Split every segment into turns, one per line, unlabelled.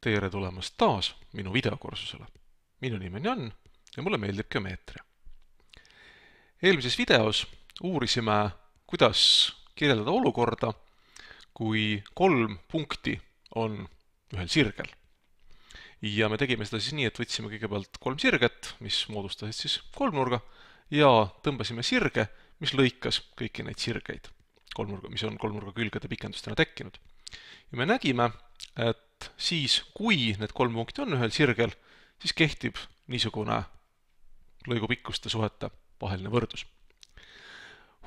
tere tulemast taas minu videokursusele. minu nimi on Jan ja mulle meeldib geomeetria. eelmises videos uurisime, kuidas kirjeldada olukorda, kui kolm punkti on ühel sirgel. ja me tegime seda siis nii, et võtsime kõigepealt kolm sirget, mis moodustasid siis kolmnurga, ja tõmbasime sirge, mis lõikas kõiki neid sirgeid, kolmnurga, mis on kolmnurga külgede pikendustena tekkinud. ja me nägime, et et siis, kui need kolm punkti on ühel sirgel, siis kehtib niisugune lõigupikkuste suhete vaheline võrdlus.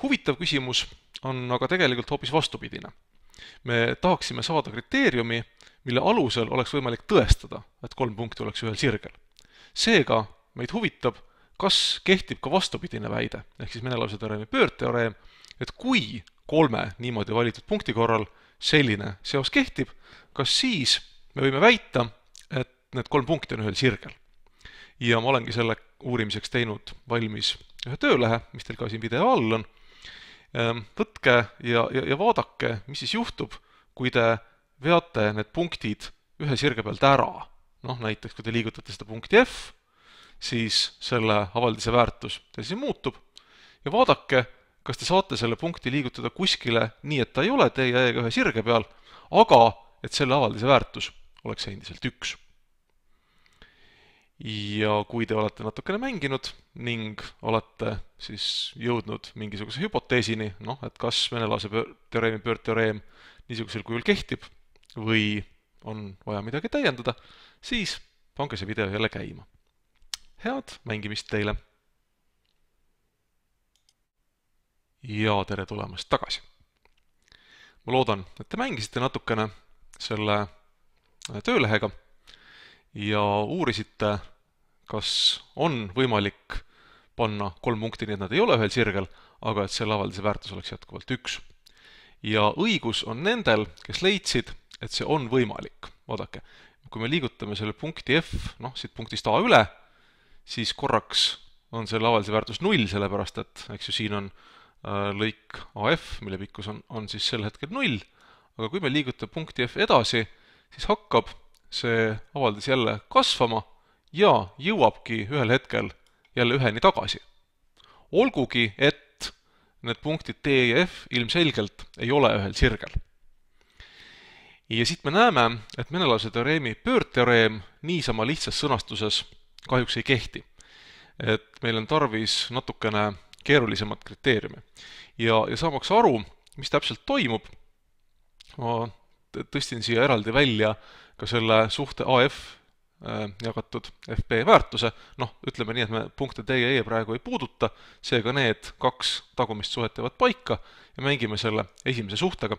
huvitav küsimus on aga tegelikult hoopis vastupidine. me tahaksime saada kriteeriumi, mille alusel oleks võimalik tõestada, et kolm punkti oleks ühel sirgel. seega meid huvitab, kas kehtib ka vastupidine väide, ehk siis Menelause teoreemi pöördteoreem, et kui kolme niimoodi valitud punkti korral selline seos kehtib, kas siis me võime väita, et need kolm punkti on ühel sirgel. ja ma olengi selle uurimiseks teinud valmis ühe töölehe, mis teil ka siin video all on. Ehm, võtke ja, ja, ja vaadake, mis siis juhtub, kui te veate need punktid ühe sirge pealt ära. noh, näiteks kui te liigutate seda punkti F, siis selle avaldise väärtus teil siin muutub ja vaadake, kas te saate selle punkti liigutada kuskile nii, et ta ei ole teie E-ga ühe sirge peal, aga et selle avaldise väärtus oleks endiselt üks. ja kui te olete natukene mänginud ning olete siis jõudnud mingisuguse hüpoteesini, noh, et kas venelase pöör-, teoreemi pöördteoreem niisugusel kujul kehtib või on vaja midagi täiendada, siis pange see video jälle käima. head mängimist teile! ja tere tulemast tagasi! ma loodan, et te mängisite natukene selle äh, töölehega ja uurisite, kas on võimalik panna kolm punkti, nii et nad ei ole ühel sirgel, aga et selle avaldise väärtus oleks jätkuvalt üks. ja õigus on nendel, kes leidsid, et see on võimalik. vaadake, kui me liigutame selle punkti F, noh, siit punktist A üle, siis korraks on selle avaldise väärtus null, sellepärast et eks ju siin on äh, lõik AF, mille pikkus on, on siis sel hetkel null aga kui me liigutame punkti F edasi, siis hakkab see avaldis jälle kasvama ja jõuabki ühel hetkel jälle üheni tagasi. olgugi, et need punktid D ja F ilmselgelt ei ole ühel sirgel. ja siit me näeme, et Menelase teoreemi pöördteoreem niisama lihtsas sõnastuses kahjuks ei kehti. et meil on tarvis natukene keerulisemat kriteeriumi. ja, ja saamaks aru, mis täpselt toimub ma tõstin siia eraldi välja ka selle suhte AF äh, jagatud FB väärtuse, noh, ütleme nii, et me punkte DE praegu ei puuduta, seega need kaks tagumist suhet jäävad paika ja mängime selle esimese suhtega.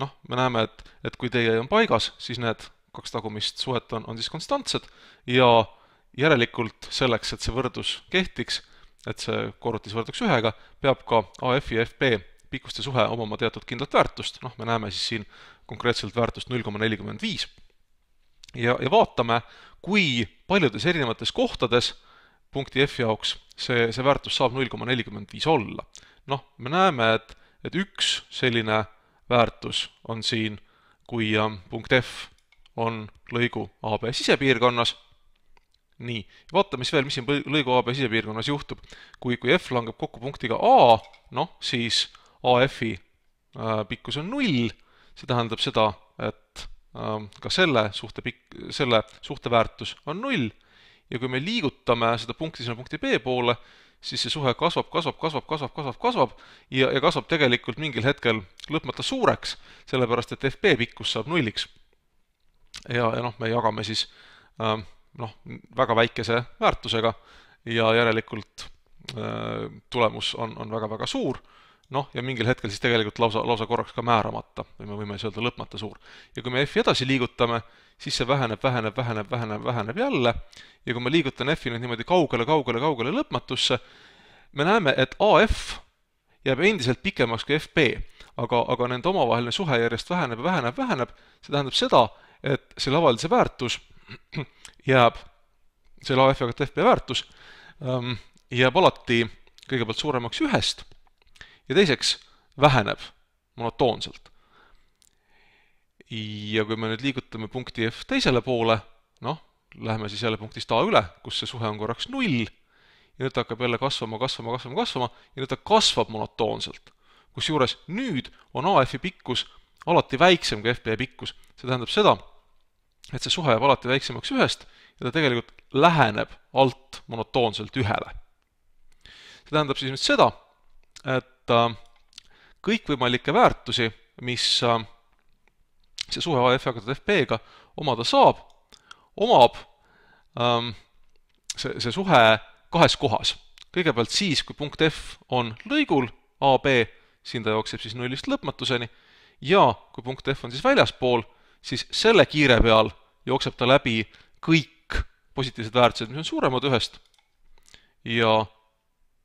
noh, me näeme, et, et kui DE on paigas, siis need kaks tagumist suhet on, on siis konstantsed ja järelikult selleks, et see võrdlus kehtiks, et see korrutis võrduks ühega, peab ka AF ja FB pikkuste suhe omama teatud kindlat väärtust, noh, me näeme siis siin konkreetselt väärtust null koma nelikümmend viis. ja, ja vaatame, kui paljudes erinevates kohtades punkti F jaoks see, see väärtus saab null koma nelikümmend viis olla. noh, me näeme, et, et üks selline väärtus on siin, kui ähm, punkt F on lõigu AB sisepiirkonnas, nii, vaatame siis veel, mis siin lõigu AB sisepiirkonnas juhtub. kui, kui F langeb kokku punktiga A, noh, siis AF-i äh, pikkus on null, see tähendab seda, et ähm, ka selle suhte pikk, selle suhte väärtus on null ja kui me liigutame seda punkti sinna punkti B poole, siis see suhe kasvab, kasvab, kasvab, kasvab, kasvab, kasvab ja, ja kasvab tegelikult mingil hetkel lõpmata suureks, sellepärast et FB pikkus saab nulliks. ja, ja noh, me jagame siis äh, noh, väga väikese väärtusega ja järelikult äh, tulemus on, on väga-väga suur noh, ja mingil hetkel siis tegelikult lausa, lausa korraks ka määramata või me võime siis öelda lõpmata suur. ja kui me f-i edasi liigutame, siis see väheneb, väheneb, väheneb, väheneb, väheneb jälle ja kui ma liigutan f-i nüüd niimoodi kaugele, kaugele, kaugele lõpmatusse, me näeme, et AF jääb endiselt pikemaks kui FB, aga, aga nende omavaheline suhe järjest väheneb ja väheneb, väheneb, see tähendab seda, et selle avaldise väärtus jääb, selle AF jagatud FB väärtus ähm, jääb alati kõigepealt suuremaks ühest ja teiseks väheneb monotoonselt. ja kui me nüüd liigutame punkti F teisele poole, noh, läheme siis jälle punktist A üle, kus see suhe on korraks null, ja nüüd ta hakkab jälle kasvama, kasvama, kasvama, kasvama ja nüüd ta kasvab monotoonselt. kusjuures nüüd on AF-i pikkus alati väiksem kui FB pikkus, see tähendab seda, et see suhe jääb alati väiksemaks ühest ja ta tegelikult läheneb alt monotoonselt ühele. see tähendab siis nüüd seda, et hinnata kõikvõimalikke väärtusi, mis äh, see suhe AF jagatud FP-ga omada saab, omab ähm, see, see suhe kahes kohas. kõigepealt siis, kui punkt F on lõigul AB, siin ta jookseb siis nullist lõpmatuseni, ja kui punkt F on siis väljaspool, siis selle kiire peal jookseb ta läbi kõik positiivsed väärtused, mis on suuremad ühest ja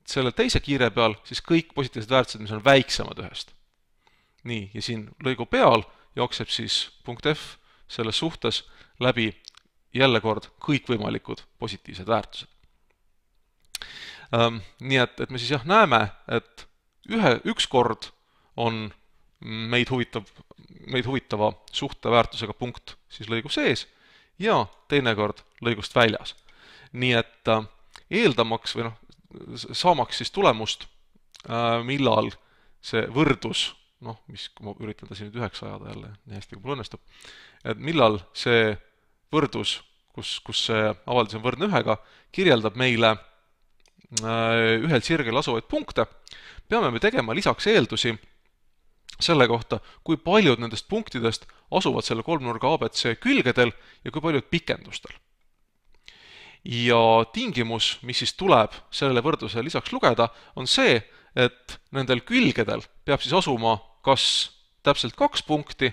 selle teise kiire peal siis kõik positiivsed väärtused, mis on väiksemad ühest. nii, ja siin lõigu peal jookseb siis punkt F selles suhtes läbi jälle kord kõikvõimalikud positiivsed väärtused. Ehm, nii et, et me siis jah, näeme, et ühe, ükskord on meid huvitav, meid huvitava suhteväärtusega punkt siis lõigu sees ja teinekord lõigust väljas. nii et ehm, eeldamaks või noh, saamaks siis tulemust, äh, millal see võrdlus, noh, mis, kui ma üritan ta siin nüüd üheks ajada jälle, nii hästi kui mul õnnestub, et millal see võrdlus, kus, kus see avaldus on võrdne ühega, kirjeldab meile äh, ühel sirgel asuvaid punkte, peame me tegema lisaks eeldusi selle kohta, kui paljud nendest punktidest asuvad selle kolmnurga abc külgedel ja kui paljud pikendustel ja tingimus, mis siis tuleb sellele võrdlusele lisaks lugeda, on see, et nendel külgedel peab siis asuma kas täpselt kaks punkti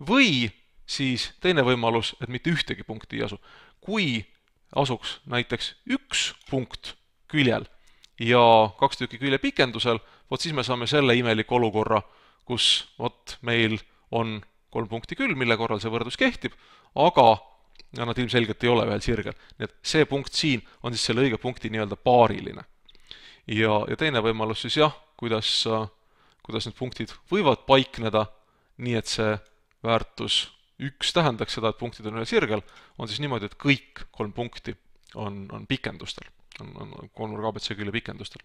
või siis teine võimalus, et mitte ühtegi punkti ei asu. kui asuks näiteks üks punkt küljel ja kaks tükki külje pikendusel, vot siis me saame selle imeliku olukorra, kus vot meil on kolm punkti küll, mille korral see võrdlus kehtib, aga ja nad ilmselgelt ei ole veel sirgel. nii et see punkt siin on siis selle õige punkti nii-öelda paariline. ja, ja teine võimalus siis jah, kuidas, kuidas need punktid võivad paikneda, nii et see väärtus üks tähendaks seda, et punktid on ühel sirgel, on siis niimoodi, et kõik kolm punkti on, on pikendustel, on, on kolmnurga abc külje pikendustel.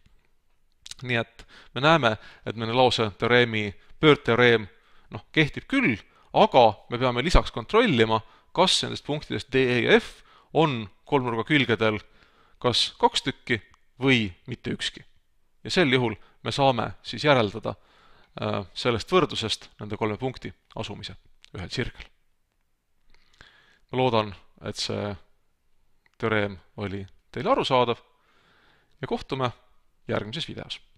nii et me näeme, et meie lause teoreemi pöördteoreem noh, kehtib küll, aga me peame lisaks kontrollima, kas nendest punktidest D, E ja F on kolmnurga külgedel kas kaks tükki või mitte ükski. ja sel juhul me saame siis järeldada äh, sellest võrdlusest nende kolme punkti asumise ühel sirgel. ma loodan, et see teoreem oli teile arusaadav ja kohtume järgmises videos